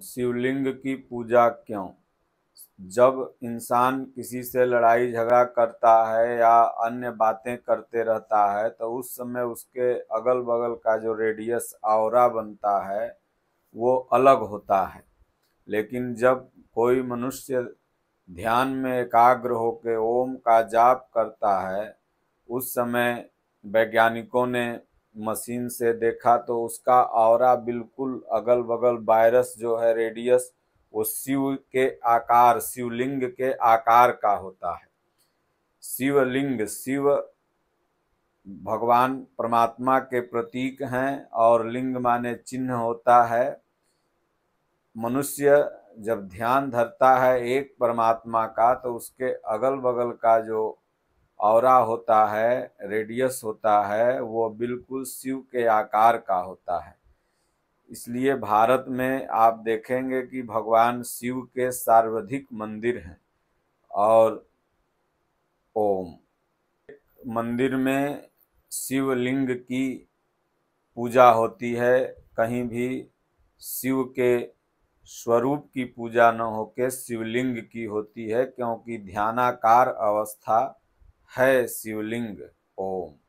शिवलिंग की पूजा क्यों जब इंसान किसी से लड़ाई झगड़ा करता है या अन्य बातें करते रहता है तो उस समय उसके अगल बगल का जो रेडियस आवरा बनता है वो अलग होता है लेकिन जब कोई मनुष्य ध्यान में एकाग्र होकर ओम का जाप करता है उस समय वैज्ञानिकों ने मशीन से देखा तो उसका और बिल्कुल अगल बगल वायरस जो है रेडियस वो शिव के आकार शिवलिंग के आकार का होता है शिवलिंग शिव भगवान परमात्मा के प्रतीक हैं और लिंग माने चिन्ह होता है मनुष्य जब ध्यान धरता है एक परमात्मा का तो उसके अगल बगल का जो और होता है रेडियस होता है वो बिल्कुल शिव के आकार का होता है इसलिए भारत में आप देखेंगे कि भगवान शिव के सर्वाधिक मंदिर हैं और ओम मंदिर में शिवलिंग की पूजा होती है कहीं भी शिव के स्वरूप की पूजा न होके शिवलिंग की होती है क्योंकि ध्यानाकार अवस्था है शिवलिंग ओम